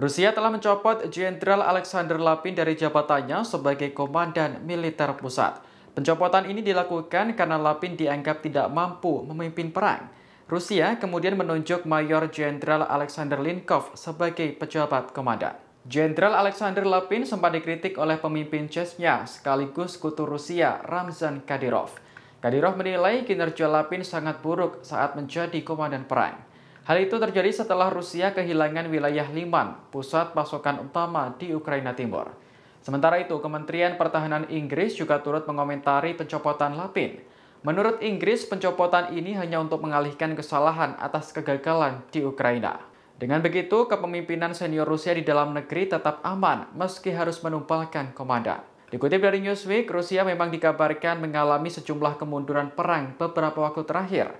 Rusia telah mencopot Jenderal Alexander Lapin dari jabatannya sebagai Komandan Militer Pusat. Pencopotan ini dilakukan karena Lapin dianggap tidak mampu memimpin perang. Rusia kemudian menunjuk Mayor Jenderal Alexander Linkov sebagai pejabat komandan. Jenderal Alexander Lapin sempat dikritik oleh pemimpin Chechnya sekaligus kutu Rusia Ramzan Kadyrov. Kadyrov menilai kinerja Lapin sangat buruk saat menjadi komandan perang. Hal itu terjadi setelah Rusia kehilangan wilayah Liman, pusat pasokan utama di Ukraina Timur. Sementara itu, Kementerian Pertahanan Inggris juga turut mengomentari pencopotan Lapin. Menurut Inggris, pencopotan ini hanya untuk mengalihkan kesalahan atas kegagalan di Ukraina. Dengan begitu, kepemimpinan senior Rusia di dalam negeri tetap aman meski harus menumpalkan komandan. Dikutip dari Newsweek, Rusia memang dikabarkan mengalami sejumlah kemunduran perang beberapa waktu terakhir.